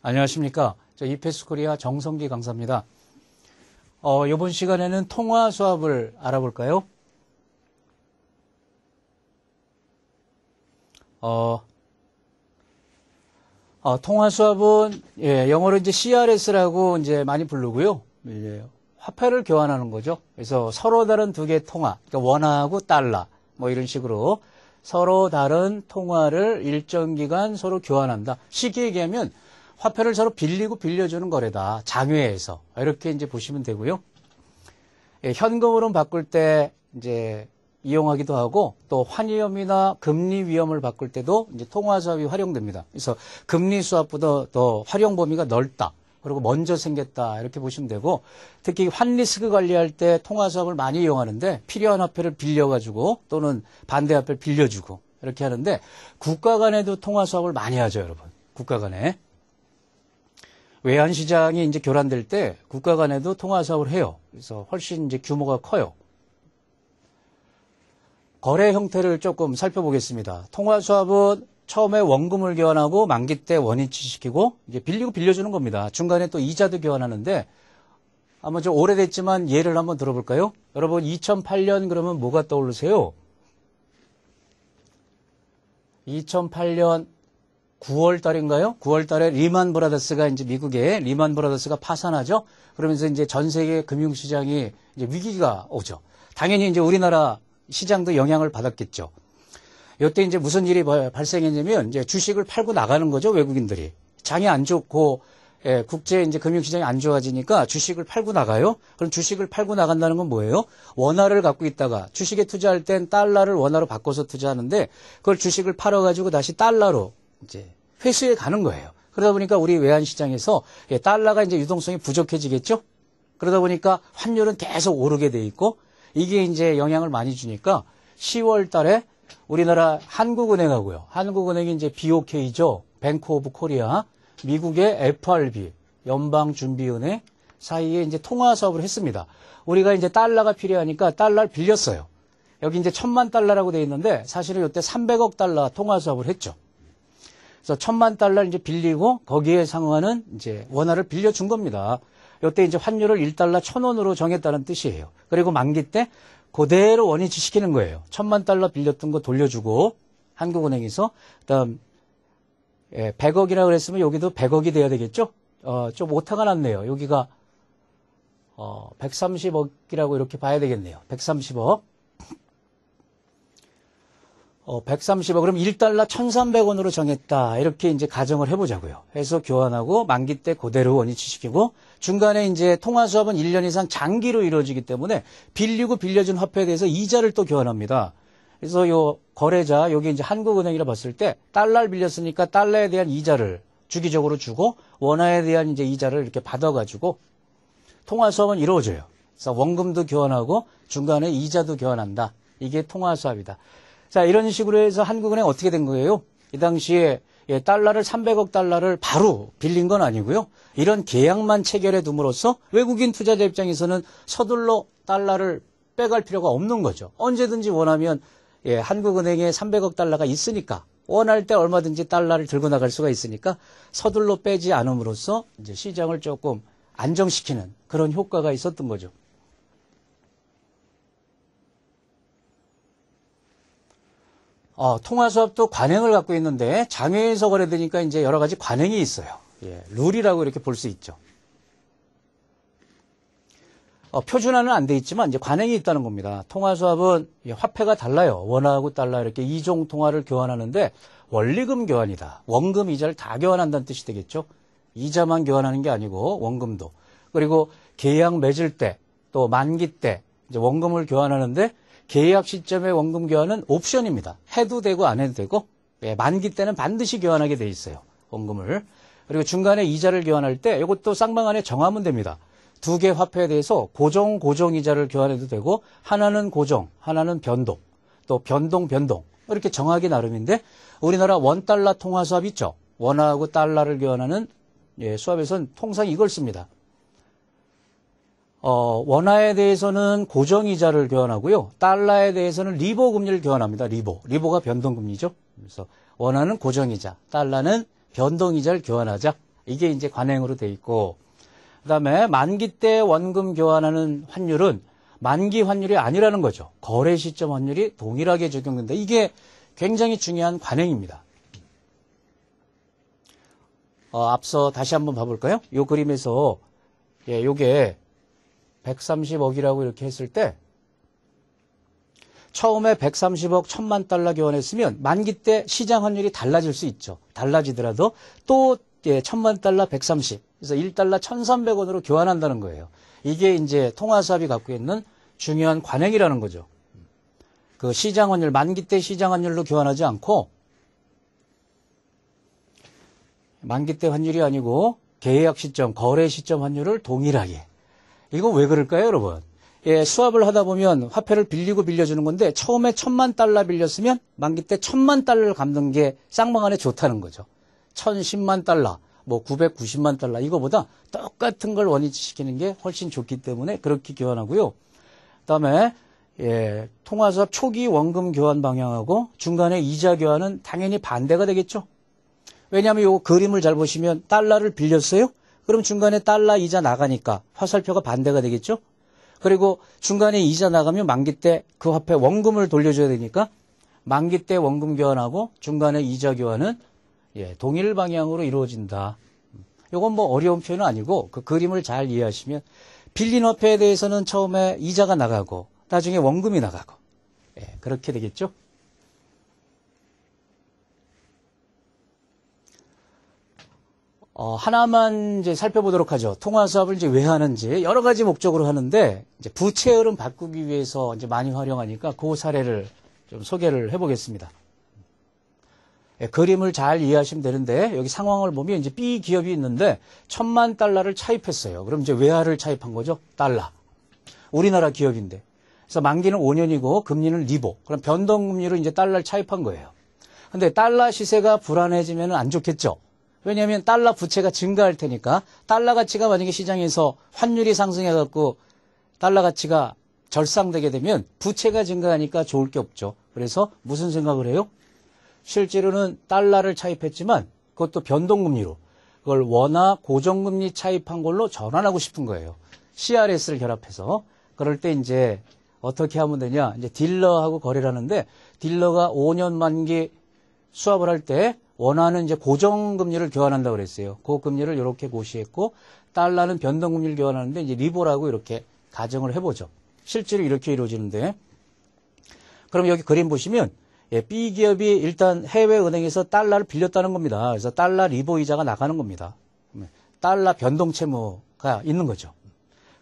안녕하십니까. 저 이페스 코리아 정성기 강사입니다. 어, 이번 시간에는 통화 수업을 알아볼까요? 어, 어, 통화 수업은 예, 영어로 이제 CRS라고 이제 많이 부르고요. 예, 화폐를 교환하는 거죠. 그래서 서로 다른 두 개의 통화, 그러니까 원하고 달러 뭐 이런 식으로 서로 다른 통화를 일정 기간 서로 교환한다. 쉽게 얘기하면 화폐를 서로 빌리고 빌려주는 거래다. 장외에서. 이렇게 이제 보시면 되고요. 예, 현금으로 바꿀 때 이제 이용하기도 하고 또 환위험이나 금리 위험을 바꿀 때도 이제 통화수합이 활용됩니다. 그래서 금리 수합보다 더 활용 범위가 넓다. 그리고 먼저 생겼다 이렇게 보시면 되고 특히 환리스크 관리할 때 통화수합을 많이 이용하는데 필요한 화폐를 빌려가지고 또는 반대 화폐를 빌려주고 이렇게 하는데 국가 간에도 통화수합을 많이 하죠 여러분 국가 간에 외환 시장이 이제 교란될 때 국가 간에도 통화 사업을 해요. 그래서 훨씬 이제 규모가 커요. 거래 형태를 조금 살펴보겠습니다. 통화 사업은 처음에 원금을 교환하고 만기 때원인치 시키고 이제 빌리고 빌려주는 겁니다. 중간에 또 이자도 교환하는데 아마 좀 오래됐지만 예를 한번 들어볼까요? 여러분 2008년 그러면 뭐가 떠오르세요? 2008년 9월 달인가요? 9월 달에 리만 브라더스가 이제 미국에 리만 브라더스가 파산하죠. 그러면서 이제 전 세계 금융 시장이 이제 위기가 오죠. 당연히 이제 우리나라 시장도 영향을 받았겠죠. 이때 이제 무슨 일이 발생했냐면 이제 주식을 팔고 나가는 거죠 외국인들이 장이 안 좋고 예, 국제 이제 금융시장이 안 좋아지니까 주식을 팔고 나가요. 그럼 주식을 팔고 나간다는 건 뭐예요? 원화를 갖고 있다가 주식에 투자할 땐 달러를 원화로 바꿔서 투자하는데 그걸 주식을 팔아가지고 다시 달러로 이제 회수해 가는 거예요. 그러다 보니까 우리 외환시장에서 예, 달러가 이제 유동성이 부족해지겠죠? 그러다 보니까 환율은 계속 오르게 돼 있고 이게 이제 영향을 많이 주니까 10월 달에 우리나라 한국은행하고요. 한국은행이 이제 BOK죠. 뱅크 오브 코리아, 미국의 FRB, 연방준비은행 사이에 이제 통화 사업을 했습니다. 우리가 이제 달러가 필요하니까 달러를 빌렸어요. 여기 이제 천만 달러라고 돼 있는데 사실은 이때 300억 달러 통화 사업을 했죠. 그래서 천만 달러 이제 빌리고 거기에 상응하는 이제 원화를 빌려준 겁니다. 이때 이제 환율을 1달러 1000원으로 정했다는 뜻이에요. 그리고 만기 때 그대로 원위치 시키는 거예요. 천만 달러 빌렸던 거 돌려주고 한국은행에서 그다음 예, 100억이라 그랬으면 여기도 100억이 돼야 되겠죠? 어, 좀 오타가 났네요. 여기가 어, 130억이라고 이렇게 봐야 되겠네요. 130억. 어, 130억, 그럼 1달러 1,300원으로 정했다. 이렇게 이제 가정을 해보자고요. 해서 교환하고 만기 때 그대로 원위치시키고 중간에 이제 통화 수업은 1년 이상 장기로 이루어지기 때문에 빌리고 빌려준 화폐에 대해서 이자를 또 교환합니다. 그래서 요 거래자, 여기 이제 한국은행이라 봤을 때 달러를 빌렸으니까 달러에 대한 이자를 주기적으로 주고 원화에 대한 이제 이자를 이렇게 받아가지고 통화 수업은 이루어져요. 그래서 원금도 교환하고 중간에 이자도 교환한다. 이게 통화 수업이다. 자, 이런 식으로 해서 한국은행 어떻게 된 거예요? 이 당시에 예, 달러를 300억 달러를 바로 빌린 건 아니고요. 이런 계약만 체결해 둠으로써 외국인 투자자 입장에서는 서둘러 달러를 빼갈 필요가 없는 거죠. 언제든지 원하면 예, 한국은행에 300억 달러가 있으니까 원할 때 얼마든지 달러를 들고 나갈 수가 있으니까 서둘러 빼지 않음으로써 이제 시장을 조금 안정시키는 그런 효과가 있었던 거죠. 어, 통화수합도 관행을 갖고 있는데 장외에서 거래되니까 이제 여러 가지 관행이 있어요. 예, 룰이라고 이렇게 볼 수 있죠. 어, 표준화는 안 돼 있지만 이제 관행이 있다는 겁니다. 통화수합은 화폐가 달라요. 원화하고 달러 이렇게 이종 통화를 교환하는데 원리금 교환이다. 원금 이자를 다 교환한다는 뜻이 되겠죠. 이자만 교환하는 게 아니고 원금도. 그리고 계약 맺을 때 또 만기 때 이제 원금을 교환하는데 계약 시점의 원금 교환은 옵션입니다. 해도 되고 안 해도 되고 예, 만기 때는 반드시 교환하게 돼 있어요. 원금을. 그리고 중간에 이자를 교환할 때 이것도 쌍방 안에 정하면 됩니다. 두 개 화폐에 대해서 고정 고정 이자를 교환해도 되고 하나는 고정, 하나는 변동, 또 변동 변동 이렇게 정하기 나름인데 우리나라 원 달러 통화 수합 있죠. 원하고 달러를 교환하는 예, 수합에서는 통상 이걸 씁니다. 어, 원화에 대해서는 고정이자를 교환하고요. 달러에 대해서는 리보 금리를 교환합니다. 리보. 리보가 변동금리죠. 그래서 원화는 고정이자, 달러는 변동이자를 교환하자. 이게 이제 관행으로 돼 있고, 그 다음에 만기 때 원금 교환하는 환율은 만기 환율이 아니라는 거죠. 거래 시점 환율이 동일하게 적용된다. 이게 굉장히 중요한 관행입니다. 어, 앞서 다시 한번 봐볼까요? 이 그림에서 예, 요게 130억이라고 이렇게 했을 때 처음에 130억 천만 달러 교환했으면 만기 때 시장 환율이 달라질 수 있죠. 달라지더라도 또 예, 천만 달러 130. 그래서 1달러 1,300원으로 교환한다는 거예요. 이게 이제 통화사업이 갖고 있는 중요한 관행이라는 거죠. 그 시장 환율, 만기 때 시장 환율로 교환하지 않고 만기 때 환율이 아니고 계약 시점, 거래 시점 환율을 동일하게 이거 왜 그럴까요, 여러분? 예, 수합을 하다 보면 화폐를 빌리고 빌려주는 건데 처음에 천만 달러 빌렸으면 만기 때 천만 달러를 갚는 게 쌍방안에 좋다는 거죠. 천십만 달러, 뭐 990만 달러 이거보다 똑같은 걸 원위치시키는 게 훨씬 좋기 때문에 그렇게 교환하고요. 그다음에 예, 통화수업 초기 원금 교환 방향하고 중간에 이자 교환은 당연히 반대가 되겠죠. 왜냐하면 이 그림을 잘 보시면 달러를 빌렸어요. 그럼 중간에 달러 이자 나가니까 화살표가 반대가 되겠죠? 그리고 중간에 이자 나가면 만기 때 그 화폐 원금을 돌려줘야 되니까 만기 때 원금 교환하고 중간에 이자 교환은 예, 동일 방향으로 이루어진다. 이건 뭐 어려운 표현은 아니고 그 그림을 잘 이해하시면 빌린 화폐에 대해서는 처음에 이자가 나가고 나중에 원금이 나가고 예, 그렇게 되겠죠. 어, 하나만 이제 살펴보도록 하죠. 통화 수합을 이제 왜 하는지 여러 가지 목적으로 하는데 이제 부채 흐름 바꾸기 위해서 이제 많이 활용하니까 그 사례를 좀 소개를 해보겠습니다. 예, 그림을 잘 이해하시면 되는데 여기 상황을 보면 이제 B 기업이 있는데 천만 달러를 차입했어요. 그럼 이제 외화를 차입한 거죠. 달러. 우리나라 기업인데. 그래서 만기는 5년이고 금리는 리보. 그럼 변동금리로 이제 달러를 차입한 거예요. 근데 달러 시세가 불안해지면 안 좋겠죠. 왜냐하면 달러 부채가 증가할 테니까 달러 가치가 만약에 시장에서 환율이 상승해갖고 달러 가치가 절상되게 되면 부채가 증가하니까 좋을 게 없죠. 그래서 무슨 생각을 해요? 실제로는 달러를 차입했지만 그것도 변동금리로 그걸 원화 고정금리 차입한 걸로 전환하고 싶은 거예요. CRS를 결합해서 그럴 때 이제 어떻게 하면 되냐? 이제 딜러하고 거래를 하는데 딜러가 5년 만기 수합을 할때 원화는 이제 고정금리를 교환한다고 그랬어요. 고 그 금리를 이렇게 고시했고 달러는 변동금리를 교환하는데 이제 리보라고 이렇게 가정을 해보죠. 실제로 이렇게 이루어지는데 그럼 여기 그림 보시면 예, B 기업이 일단 해외 은행에서 달러를 빌렸다는 겁니다. 그래서 달러 리보 이자가 나가는 겁니다. 네. 달러 변동 채무가 있는 거죠.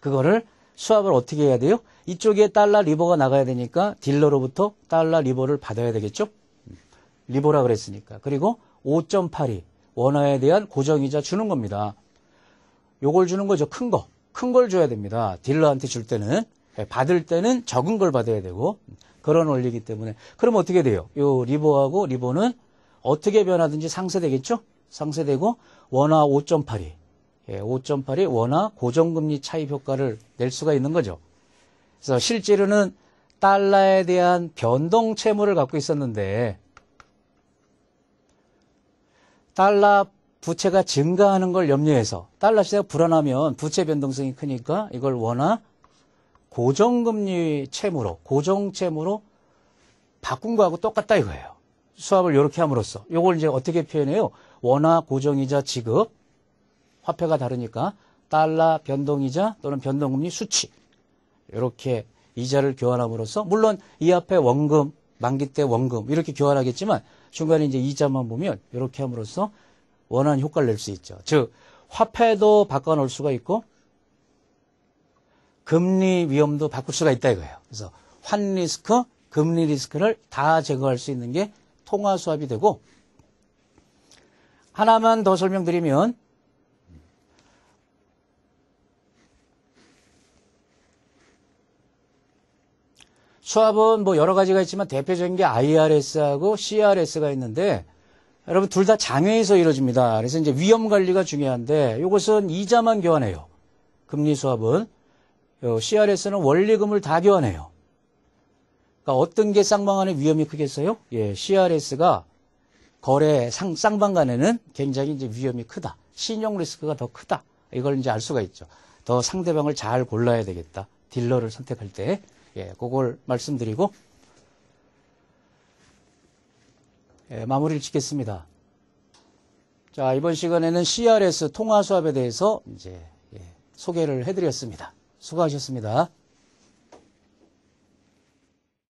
그거를 수합을 어떻게 해야 돼요? 이쪽에 달러 리보가 나가야 되니까 딜러로부터 달러 리보를 받아야 되겠죠? 리보라 그랬으니까. 그리고 5 8이 원화에 대한 고정이자 주는 겁니다. 요걸 주는 거죠. 큰 거. 큰 걸 줘야 됩니다. 딜러한테 줄 때는. 예, 받을 때는 적은 걸 받아야 되고 그런 원리이기 때문에 그럼 어떻게 돼요? 요 리보하고 리보는 어떻게 변하든지 상쇄되겠죠? 상쇄되고 원화 5 8이 예, 5.8이 원화 고정금리 차입 효과를 낼 수가 있는 거죠. 그래서 실제로는 달러에 대한 변동 채무를 갖고 있었는데 달러 부채가 증가하는 걸 염려해서 달러 시세가 불안하면 부채 변동성이 크니까 이걸 원화 고정금리 채무로 고정채무로 바꾼 거하고 똑같다 이거예요. 수합을 이렇게 함으로써 이걸 이제 어떻게 표현해요? 원화 고정이자 지급 화폐가 다르니까 달러 변동이자 또는 변동금리 수치 이렇게 이자를 교환함으로써 물론 이 앞에 원금 만기 때 원금 이렇게 교환하겠지만 중간에 이제 이자만 보면 이렇게 함으로써 원하는 효과를 낼 수 있죠. 즉 화폐도 바꿔 놓을 수가 있고 금리 위험도 바꿀 수가 있다 이거예요. 그래서 환 리스크, 금리 리스크를 다 제거할 수 있는 게 통화 수합이 되고 하나만 더 설명드리면 수합은뭐 여러 가지가 있지만 대표적인 게 IRS하고 CRS가 있는데 여러분 둘 다 장외에서 이루어집니다. 그래서 이제 위험 관리가 중요한데 이것은 이자만 교환해요. 금리 수합은 CRS는 원리금을 다 교환해요. 그러니까 어떤 게 쌍방 안에 위험이 크겠어요? 예, CRS가 거래 상, 쌍방 간에는 굉장히 이제 위험이 크다. 신용 리스크가 더 크다. 이걸 이제 알 수가 있죠. 더 상대방을 잘 골라야 되겠다. 딜러를 선택할 때. 예, 그걸 말씀드리고 예, 마무리를 짓겠습니다. 자, 이번 시간에는 CRS 통화 수업에 대해서 이제 예, 소개를 해드렸습니다. 수고하셨습니다.